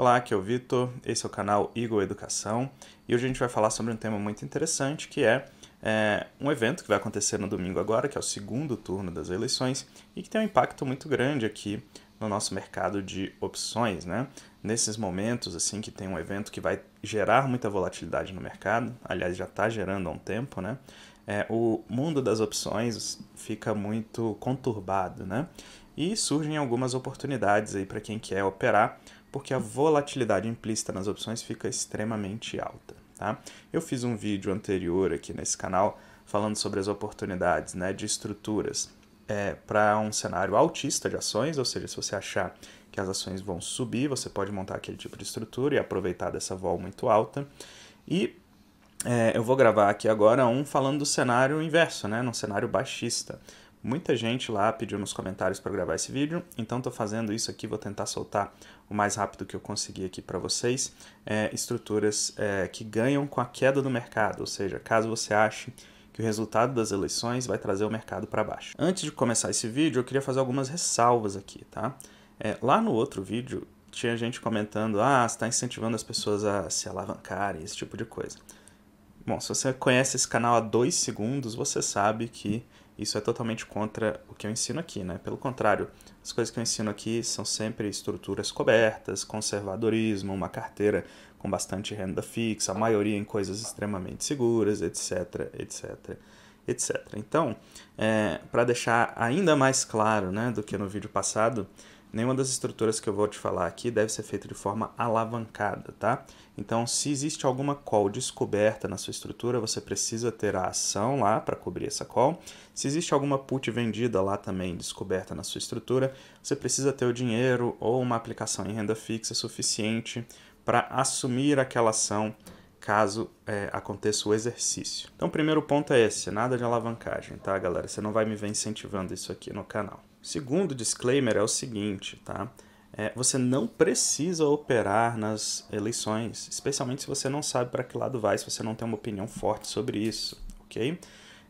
Olá, aqui é o Vitor, esse é o canal Eagle Educação e hoje a gente vai falar sobre um tema muito interessante que é, é, um evento que vai acontecer no domingo agora, que é o segundo turno das eleições e que tem um impacto muito grande aqui no nosso mercado de opções, né? Nesses momentos, assim, que tem um evento que vai gerar muita volatilidade no mercado, aliás, já está gerando há um tempo, né? É, o mundo das opções fica muito conturbado, né? E surgem algumas oportunidades aí para quem quer operar porque a volatilidade implícita nas opções fica extremamente alta. Tá? Eu fiz um vídeo anterior aqui nesse canal falando sobre as oportunidades né, de estruturas é, para um cenário altista de ações, ou seja, se você achar que as ações vão subir, você pode montar aquele tipo de estrutura e aproveitar dessa vol muito alta. E é, eu vou gravar aqui agora um falando do cenário inverso, né, num cenário baixista, Muita gente lá pediu nos comentários para gravar esse vídeo, então estou fazendo isso aqui, vou tentar soltar o mais rápido que eu conseguir aqui para vocês, é, estruturas é, que ganham com a queda do mercado, ou seja, caso você ache que o resultado das eleições vai trazer o mercado para baixo. Antes de começar esse vídeo, eu queria fazer algumas ressalvas aqui, tá? É, lá no outro vídeo, tinha gente comentando, ah, está incentivando as pessoas a se alavancarem, esse tipo de coisa. Bom, se você conhece esse canal há dois segundos, você sabe que isso é totalmente contra o que eu ensino aqui, né? Pelo contrário, as coisas que eu ensino aqui são sempre estruturas cobertas, conservadorismo, uma carteira com bastante renda fixa, a maioria em coisas extremamente seguras, etc, etc, etc. Então, é, para deixar ainda mais claro, né, do que no vídeo passado, Nenhuma das estruturas que eu vou te falar aqui deve ser feita de forma alavancada, tá? Então, se existe alguma call descoberta na sua estrutura, você precisa ter a ação lá para cobrir essa call. Se existe alguma put vendida lá também descoberta na sua estrutura, você precisa ter o dinheiro ou uma aplicação em renda fixa suficiente para assumir aquela ação caso é, aconteça o exercício. Então, o primeiro ponto é esse: nada de alavancagem, tá, galera? Você não vai me ver incentivando isso aqui no canal. Segundo disclaimer é o seguinte, tá? É, você não precisa operar nas eleições, especialmente se você não sabe para que lado vai, se você não tem uma opinião forte sobre isso, ok?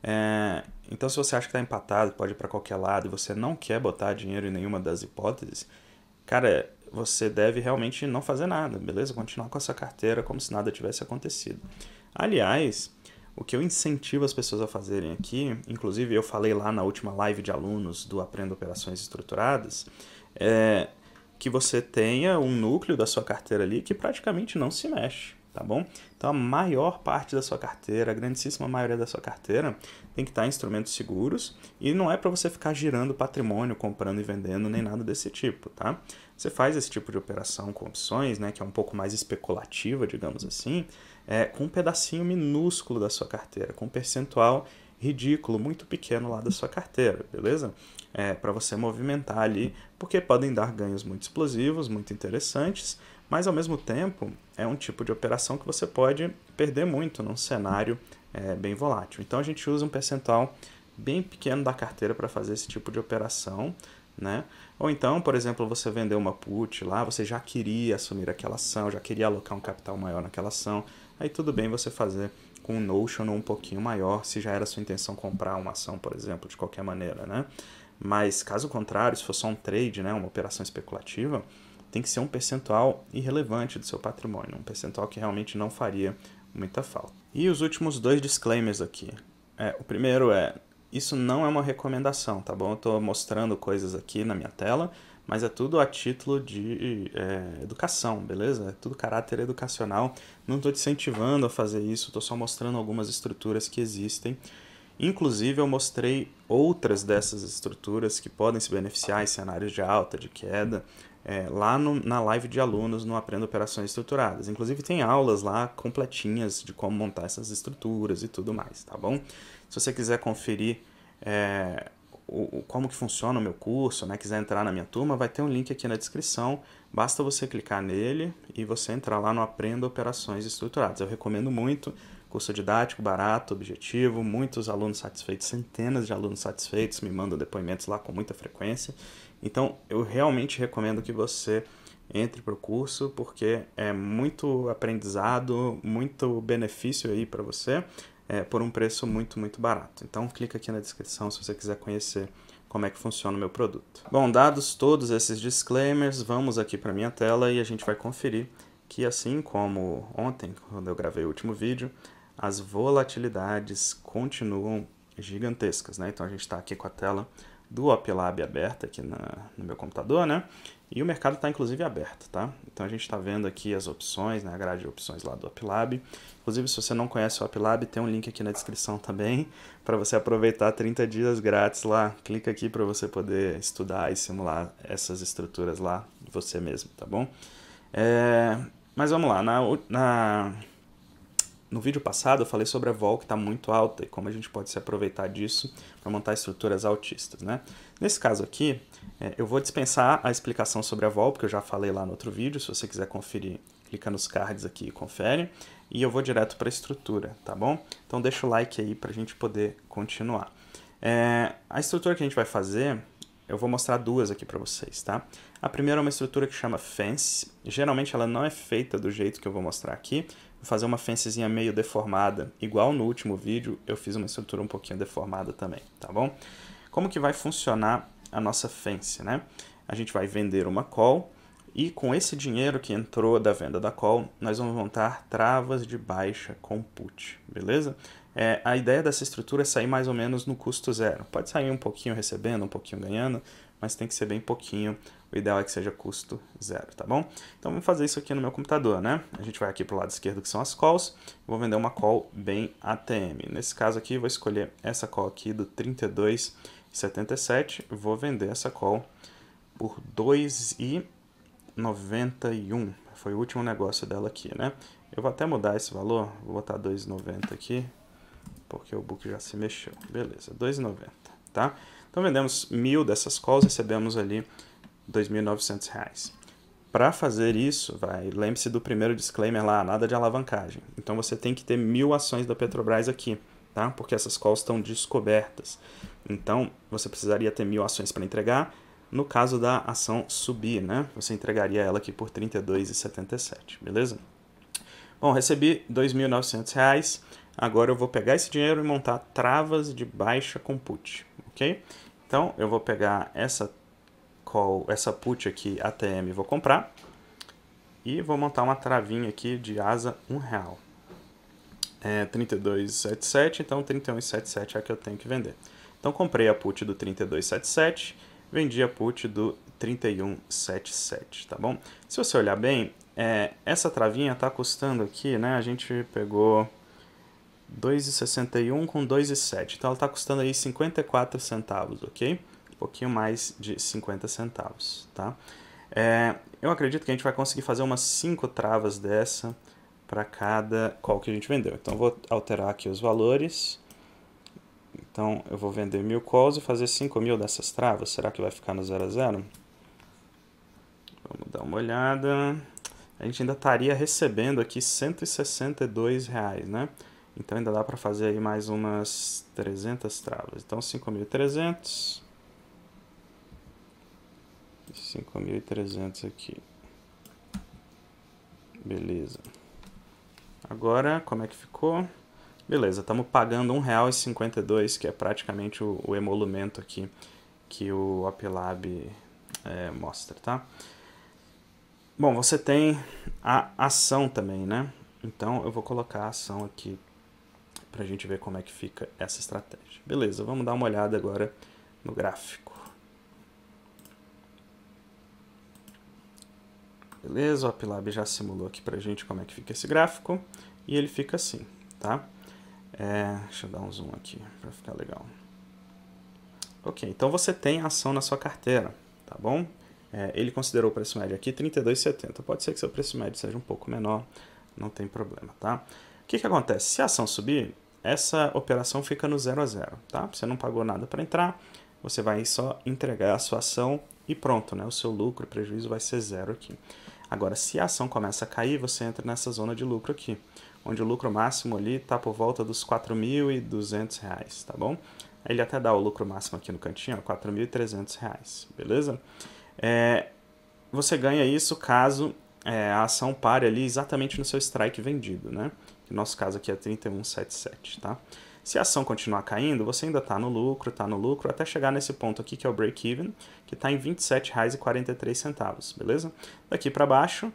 É, então, se você acha que está empatado, pode ir para qualquer lado e você não quer botar dinheiro em nenhuma das hipóteses, cara, você deve realmente não fazer nada, beleza? Continuar com essa carteira como se nada tivesse acontecido. Aliás, o que eu incentivo as pessoas a fazerem aqui, inclusive eu falei lá na última live de alunos do Aprenda Operações Estruturadas, é que você tenha um núcleo da sua carteira ali que praticamente não se mexe tá bom? Então a maior parte da sua carteira, a grandíssima maioria da sua carteira, tem que estar em instrumentos seguros e não é para você ficar girando patrimônio, comprando e vendendo, nem nada desse tipo, tá? Você faz esse tipo de operação com opções, né, que é um pouco mais especulativa, digamos assim, é, com um pedacinho minúsculo da sua carteira, com um percentual ridículo, muito pequeno lá da sua carteira, beleza? É, para você movimentar ali, porque podem dar ganhos muito explosivos, muito interessantes, mas ao mesmo tempo, é um tipo de operação que você pode perder muito num cenário é, bem volátil. Então a gente usa um percentual bem pequeno da carteira para fazer esse tipo de operação. Né? Ou então, por exemplo, você vendeu uma put lá, você já queria assumir aquela ação, já queria alocar um capital maior naquela ação, aí tudo bem você fazer com um notion um pouquinho maior, se já era sua intenção comprar uma ação, por exemplo, de qualquer maneira, né? Mas caso contrário, se for só um trade, né, uma operação especulativa, tem que ser um percentual irrelevante do seu patrimônio, um percentual que realmente não faria muita falta. E os últimos dois disclaimers aqui. É, o primeiro é, isso não é uma recomendação, tá bom? Eu estou mostrando coisas aqui na minha tela, mas é tudo a título de é, educação, beleza? É tudo caráter educacional. Não estou te incentivando a fazer isso, estou só mostrando algumas estruturas que existem. Inclusive, eu mostrei outras dessas estruturas que podem se beneficiar em cenários de alta, de queda, é, lá no, na live de alunos no Aprenda Operações Estruturadas. Inclusive tem aulas lá completinhas de como montar essas estruturas e tudo mais, tá bom? Se você quiser conferir é, o, como que funciona o meu curso, né, quiser entrar na minha turma, vai ter um link aqui na descrição. Basta você clicar nele e você entrar lá no Aprenda Operações Estruturadas. Eu recomendo muito Curso didático, barato, objetivo, muitos alunos satisfeitos, centenas de alunos satisfeitos me mandam depoimentos lá com muita frequência. Então, eu realmente recomendo que você entre para o curso, porque é muito aprendizado, muito benefício aí para você, é, por um preço muito, muito barato. Então, clica aqui na descrição se você quiser conhecer como é que funciona o meu produto. Bom, dados todos esses disclaimers, vamos aqui para minha tela e a gente vai conferir que assim como ontem, quando eu gravei o último vídeo, as volatilidades continuam gigantescas, né? Então a gente está aqui com a tela do OpLab aberta aqui na, no meu computador, né? E o mercado está inclusive aberto, tá? Então a gente está vendo aqui as opções, né? A grade de opções lá do OpLab. Inclusive, se você não conhece o OpLab, tem um link aqui na descrição também para você aproveitar 30 dias grátis lá. Clica aqui para você poder estudar e simular essas estruturas lá você mesmo, tá bom? É... Mas vamos lá, na, na no vídeo passado eu falei sobre a vol que está muito alta e como a gente pode se aproveitar disso para montar estruturas altistas, né? Nesse caso aqui, é, eu vou dispensar a explicação sobre a vol, porque eu já falei lá no outro vídeo, se você quiser conferir, clica nos cards aqui e confere, e eu vou direto para a estrutura, tá bom? Então deixa o like aí para a gente poder continuar. É, a estrutura que a gente vai fazer eu vou mostrar duas aqui para vocês, tá? A primeira é uma estrutura que chama fence. Geralmente ela não é feita do jeito que eu vou mostrar aqui fazer uma fencezinha meio deformada, igual no último vídeo eu fiz uma estrutura um pouquinho deformada também, tá bom? Como que vai funcionar a nossa fence, né? A gente vai vender uma call e com esse dinheiro que entrou da venda da call, nós vamos montar travas de baixa com put, beleza? É, a ideia dessa estrutura é sair mais ou menos no custo zero. Pode sair um pouquinho recebendo, um pouquinho ganhando, mas tem que ser bem pouquinho o ideal é que seja custo zero, tá bom? Então vamos fazer isso aqui no meu computador, né? A gente vai aqui para o lado esquerdo que são as calls, vou vender uma call bem ATM. Nesse caso aqui vou escolher essa call aqui do 32,77, vou vender essa call por 2,91. Foi o último negócio dela aqui, né? Eu vou até mudar esse valor, vou botar 2,90 aqui, porque o book já se mexeu. Beleza, 2,90, tá? Então vendemos mil dessas calls, recebemos ali 2.900 reais. Para fazer isso, vai, lembre-se do primeiro disclaimer lá, nada de alavancagem. Então você tem que ter mil ações da Petrobras aqui, tá? Porque essas calls estão descobertas. Então você precisaria ter mil ações para entregar. No caso da ação subir, né? Você entregaria ela aqui por R$ 32,77, beleza? Bom, recebi R$ 2.900. Agora eu vou pegar esse dinheiro e montar travas de baixa com put, ok? Então eu vou pegar essa call essa put aqui ATM, vou comprar. E vou montar uma travinha aqui de asa 1 real. É 32,77, então 31,77 é a que eu tenho que vender. Então comprei a put do 32,77, vendi a put do 31,77, tá bom? Se você olhar bem, é, essa travinha está custando aqui, né? A gente pegou 2,61 com 2,7, então ela está custando aí 54 centavos, ok? pouquinho mais de 50 centavos, tá? É, eu acredito que a gente vai conseguir fazer umas 5 travas dessa para cada call que a gente vendeu. Então, vou alterar aqui os valores. Então, eu vou vender mil calls e fazer 5 mil dessas travas. Será que vai ficar no 0 a 0? Vamos dar uma olhada. A gente ainda estaria recebendo aqui 162 reais, né? Então ainda dá para fazer aí mais umas 300 travas. Então 5.300 5.300 aqui. Beleza. Agora, como é que ficou? Beleza, estamos pagando R$1,52, que é praticamente o, o, emolumento aqui que o OpLab é, mostra, tá? Bom, você tem a ação também, né? Então, eu vou colocar a ação aqui para a gente ver como é que fica essa estratégia. Beleza, vamos dar uma olhada agora no gráfico. Beleza, o AppLab já simulou aqui pra gente como é que fica esse gráfico. E ele fica assim, tá? É, deixa eu dar um zoom aqui para ficar legal. Ok, então você tem ação na sua carteira, tá bom? É, ele considerou o preço médio aqui 32,70. Pode ser que seu preço médio seja um pouco menor, não tem problema, tá? O que, que acontece? Se a ação subir, essa operação fica no zero a zero, tá? Você não pagou nada para entrar, você vai só entregar a sua ação e pronto, né? O seu lucro, prejuízo vai ser zero aqui. Agora, se a ação começa a cair, você entra nessa zona de lucro aqui, onde o lucro máximo ali está por volta dos R$ reais, tá bom? Ele até dá o lucro máximo aqui no cantinho, R$ reais, beleza? É, você ganha isso caso é, a ação pare ali exatamente no seu strike vendido, né? No nosso caso aqui é 3177, tá? Se a ação continuar caindo, você ainda está no lucro, está no lucro, até chegar nesse ponto aqui que é o break-even, que está em R$ 27,43, beleza? Daqui para baixo,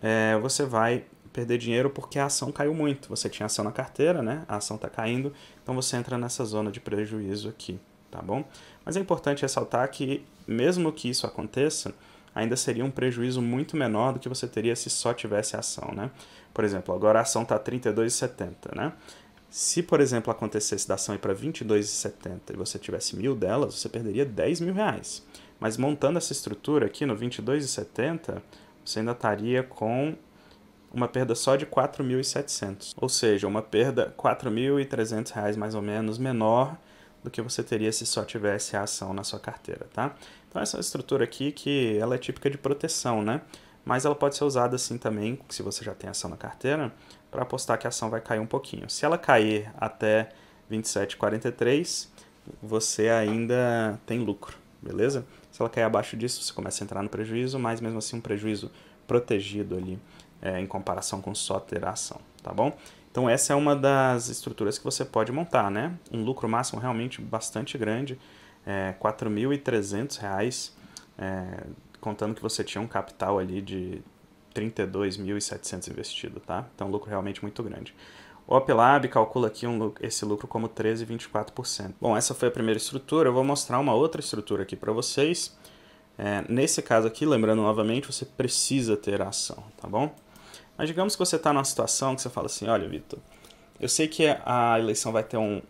é, você vai perder dinheiro porque a ação caiu muito. Você tinha ação na carteira, né? A ação está caindo, então você entra nessa zona de prejuízo aqui, tá bom? Mas é importante ressaltar que, mesmo que isso aconteça, ainda seria um prejuízo muito menor do que você teria se só tivesse ação, né? Por exemplo, agora a ação está 32,70, né? Se, por exemplo, acontecesse da ação ir para 22,70 e você tivesse mil delas, você perderia 10 mil reais. Mas montando essa estrutura aqui no 22,70, você ainda estaria com uma perda só de 4.700, ou seja, uma perda 4.300 reais mais ou menos menor do que você teria se só tivesse a ação na sua carteira, tá? Então essa estrutura aqui que ela é típica de proteção, né? Mas ela pode ser usada assim também, se você já tem ação na carteira, para apostar que a ação vai cair um pouquinho. Se ela cair até 27,43, você ainda tem lucro, beleza? Se ela cair abaixo disso, você começa a entrar no prejuízo, mas mesmo assim um prejuízo protegido ali é, em comparação com só ter a ação, tá bom? Então essa é uma das estruturas que você pode montar, né? Um lucro máximo realmente bastante grande, é, R$ 4.300, é, contando que você tinha um capital ali de 32.700 investido, tá? Então, lucro realmente muito grande. O OpLab calcula aqui um, esse lucro como 13,24%. Bom, essa foi a primeira estrutura. Eu vou mostrar uma outra estrutura aqui para vocês. É, nesse caso aqui, lembrando novamente, você precisa ter a ação, tá bom? Mas digamos que você está numa situação que você fala assim, olha, Vitor, eu sei que a eleição vai ter um,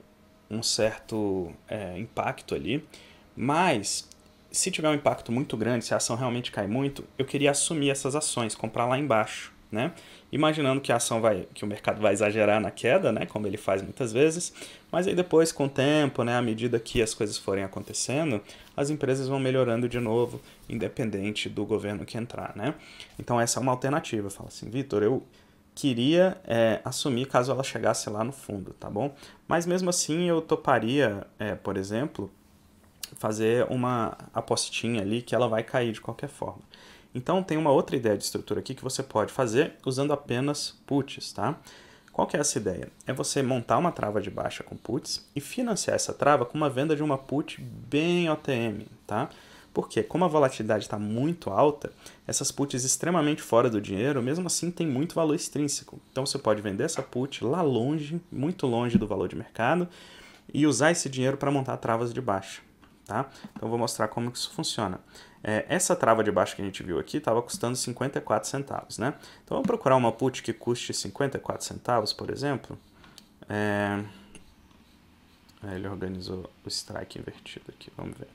um certo é, impacto ali, mas se tiver um impacto muito grande, se a ação realmente cai muito, eu queria assumir essas ações, comprar lá embaixo, né? Imaginando que a ação vai, que o mercado vai exagerar na queda, né, como ele faz muitas vezes, mas aí depois com o tempo, né, à medida que as coisas forem acontecendo, as empresas vão melhorando de novo, independente do governo que entrar, né? Então essa é uma alternativa. Fala assim, Vitor, eu queria é, assumir caso ela chegasse lá no fundo, tá bom? Mas mesmo assim eu toparia, é, por exemplo, fazer uma apostinha ali que ela vai cair de qualquer forma. Então tem uma outra ideia de estrutura aqui que você pode fazer usando apenas puts, tá? Qual que é essa ideia? É você montar uma trava de baixa com puts e financiar essa trava com uma venda de uma put bem OTM, tá? Porque como a volatilidade está muito alta, essas puts extremamente fora do dinheiro, mesmo assim tem muito valor extrínseco. Então você pode vender essa put lá longe, muito longe do valor de mercado, e usar esse dinheiro para montar travas de baixa. Tá? Então vou mostrar como que isso funciona. É, essa trava de baixo que a gente viu aqui estava custando 54 centavos, né? Então vamos procurar uma put que custe 54 centavos, por exemplo. É, é... Ele organizou o strike invertido aqui, vamos ver.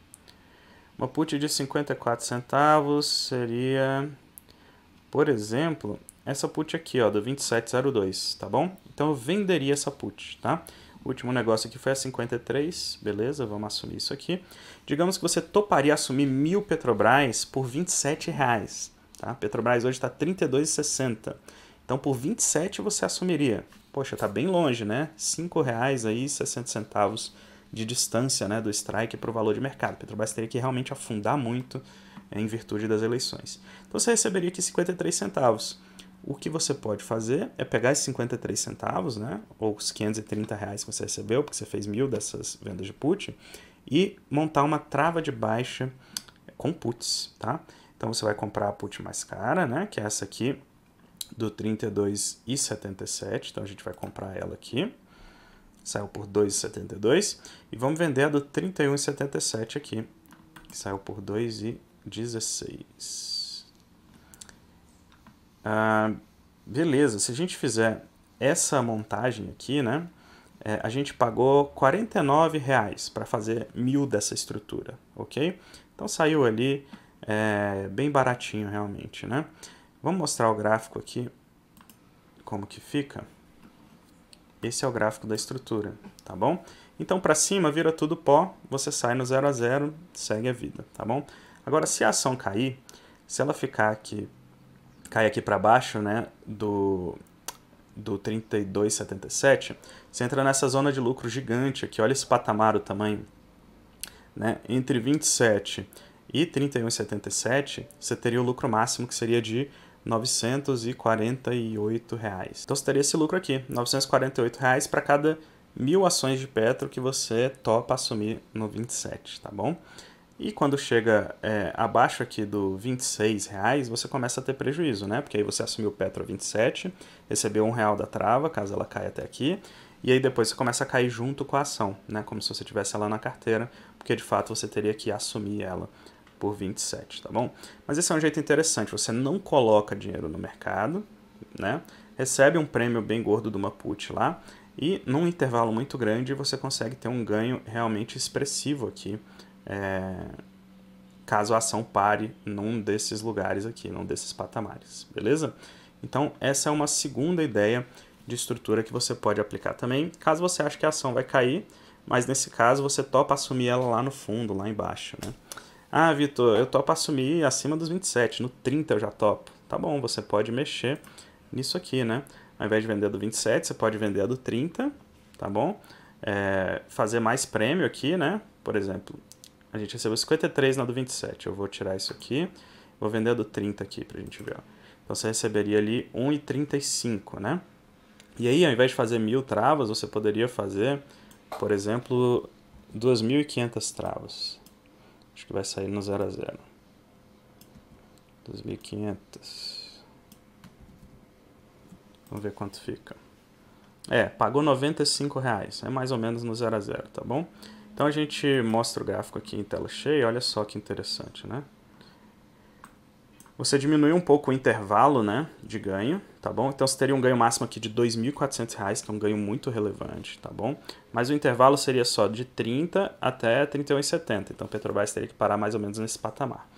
Uma put de 54 centavos seria, por exemplo, essa put aqui, ó, do 2702, tá bom? Então eu venderia essa put, tá? O último negócio aqui foi a 53, beleza? Vamos assumir isso aqui. Digamos que você toparia assumir mil Petrobras por 27 reais, tá? Petrobras hoje está 32,60. Então por 27 você assumiria. Poxa, tá bem longe, né? R$ reais aí centavos de distância, né, do strike para o valor de mercado. Petrobras teria que realmente afundar muito é, em virtude das eleições. Então você receberia aqui 53 centavos o que você pode fazer é pegar esses 53 centavos, né, ou os 530 reais que você recebeu, porque você fez mil dessas vendas de put, e montar uma trava de baixa com puts, tá? Então você vai comprar a put mais cara, né, que é essa aqui do 32,77, então a gente vai comprar ela aqui, saiu por 2,72, e vamos vender a do 31,77 aqui, que saiu por 2,16. Ah, beleza, se a gente fizer essa montagem aqui, né? É, a gente pagou R$ reais para fazer mil dessa estrutura, ok? Então saiu ali é, bem baratinho realmente, né? Vamos mostrar o gráfico aqui, como que fica. Esse é o gráfico da estrutura, tá bom? Então para cima vira tudo pó, você sai no 0 a 0, segue a vida, tá bom? Agora se a ação cair, se ela ficar aqui cai aqui para baixo, né, do, do 32,77, você entra nessa zona de lucro gigante aqui, olha esse patamar, o tamanho, né, entre 27 e 31,77, você teria o lucro máximo que seria de 948 reais. Então você teria esse lucro aqui, 948 reais para cada mil ações de Petro que você topa assumir no 27, tá bom? E quando chega é, abaixo aqui do 26 reais, você começa a ter prejuízo, né? Porque aí você assumiu o Petro a 27, recebeu um real da trava, caso ela caia até aqui, e aí depois você começa a cair junto com a ação, né? Como se você tivesse ela na carteira, porque de fato você teria que assumir ela por 27, tá bom? Mas esse é um jeito interessante, você não coloca dinheiro no mercado, né? Recebe um prêmio bem gordo de uma put lá, e num intervalo muito grande você consegue ter um ganho realmente expressivo aqui, é, caso a ação pare num desses lugares aqui, num desses patamares, beleza? Então, essa é uma segunda ideia de estrutura que você pode aplicar também, caso você ache que a ação vai cair, mas nesse caso você topa assumir ela lá no fundo, lá embaixo, né? Ah, Vitor, eu topo assumir acima dos 27, no 30 eu já topo. Tá bom, você pode mexer nisso aqui, né? Ao invés de vender a do 27, você pode vender a do 30, tá bom? É, fazer mais prêmio aqui, né? Por exemplo, a gente recebeu 53 na do 27. Eu vou tirar isso aqui. Vou vender a do 30 aqui pra gente ver. Então você receberia ali 1,35, né? E aí, ao invés de fazer mil travas, você poderia fazer, por exemplo, 2.500 travas. Acho que vai sair no 0 a 0. 2.500. Vamos ver quanto fica. É, pagou 95 reais. É mais ou menos no 0 a 0, tá bom? Então a gente mostra o gráfico aqui em tela cheia, olha só que interessante, né? Você diminui um pouco o intervalo né, de ganho, tá bom? Então você teria um ganho máximo aqui de R$ 2.400, que é um ganho muito relevante, tá bom? Mas o intervalo seria só de 30 até 31,70, então Petrobras teria que parar mais ou menos nesse patamar.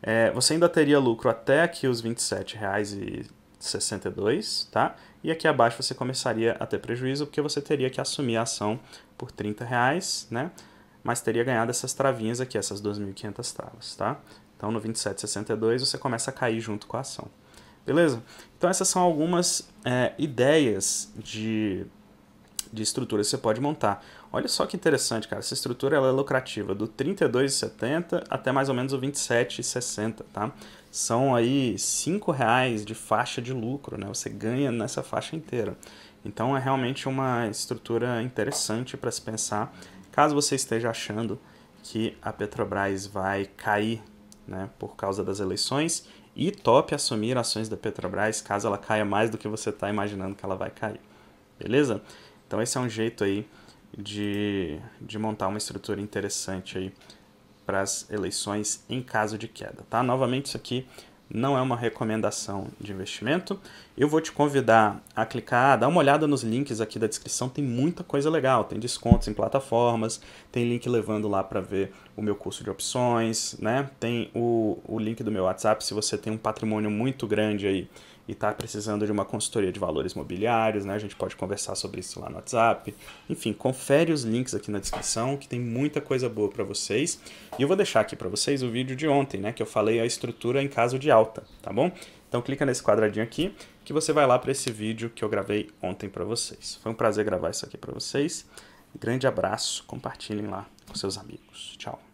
É, você ainda teria lucro até aqui os R$ 27,62, tá? E aqui abaixo você começaria a ter prejuízo, porque você teria que assumir a ação por 30 reais, né? Mas teria ganhado essas travinhas aqui, essas 2.500 travas, tá? Então no 27,62 você começa a cair junto com a ação. Beleza? Então essas são algumas é, ideias de, de estrutura que você pode montar. Olha só que interessante, cara. Essa estrutura ela é lucrativa do 32,70 até mais ou menos o 27,60, tá? são aí cinco reais de faixa de lucro, né? Você ganha nessa faixa inteira. Então é realmente uma estrutura interessante para se pensar, caso você esteja achando que a Petrobras vai cair, né, por causa das eleições e top assumir ações da Petrobras caso ela caia mais do que você está imaginando que ela vai cair. Beleza? Então esse é um jeito aí de, de montar uma estrutura interessante aí para as eleições em caso de queda, tá? Novamente, isso aqui não é uma recomendação de investimento. Eu vou te convidar a clicar, dar uma olhada nos links aqui da descrição, tem muita coisa legal, tem descontos em plataformas, tem link levando lá para ver o meu curso de opções, né? Tem o, o link do meu WhatsApp se você tem um patrimônio muito grande aí e está precisando de uma consultoria de valores mobiliários, né? A gente pode conversar sobre isso lá no WhatsApp. Enfim, confere os links aqui na descrição, que tem muita coisa boa para vocês. E eu vou deixar aqui para vocês o vídeo de ontem, né? Que eu falei a estrutura em caso de alta, tá bom? Então clica nesse quadradinho aqui que você vai lá para esse vídeo que eu gravei ontem para vocês. Foi um prazer gravar isso aqui para vocês. Grande abraço, compartilhem lá com seus amigos. Tchau.